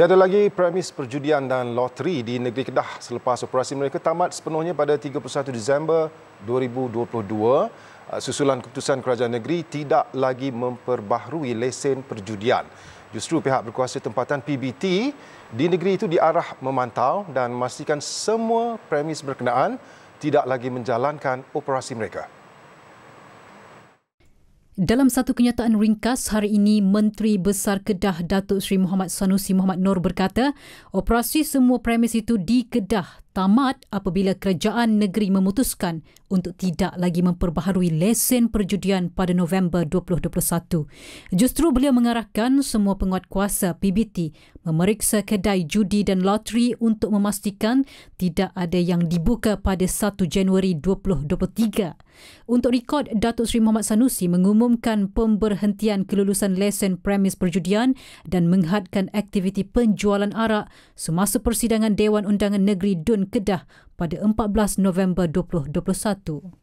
Tiada lagi premis perjudian dan loteri di negeri Kedah selepas operasi mereka tamat sepenuhnya pada 31 Disember 2022 uh, susulan keputusan kerajaan negeri tidak lagi memperbaharui lesen perjudian. Justru pihak berkuasa tempatan PBT di negeri itu diarah memantau dan memastikan semua premis berkenaan tidak lagi menjalankan operasi mereka. Dalam satu kenyataan ringkas hari ini, Menteri Besar Kedah Datuk Seri Muhammad Sanusi Muhammad Nor berkata, operasi semua premis itu di Kedah tamat apabila kerajaan negeri memutuskan untuk tidak lagi memperbaharui lesen perjudian pada November 2021. Justru beliau mengarahkan semua penguat kuasa PBT memeriksa kedai judi dan loteri untuk memastikan tidak ada yang dibuka pada 1 Januari 2023. Untuk rekod, Datuk Seri Muhammad Sanusi mengumumkan pemberhentian kelulusan lesen premis perjudian dan menghadkan aktiviti penjualan arak semasa persidangan Dewan Undangan Negeri Dun Kedah pada 14 November 2021.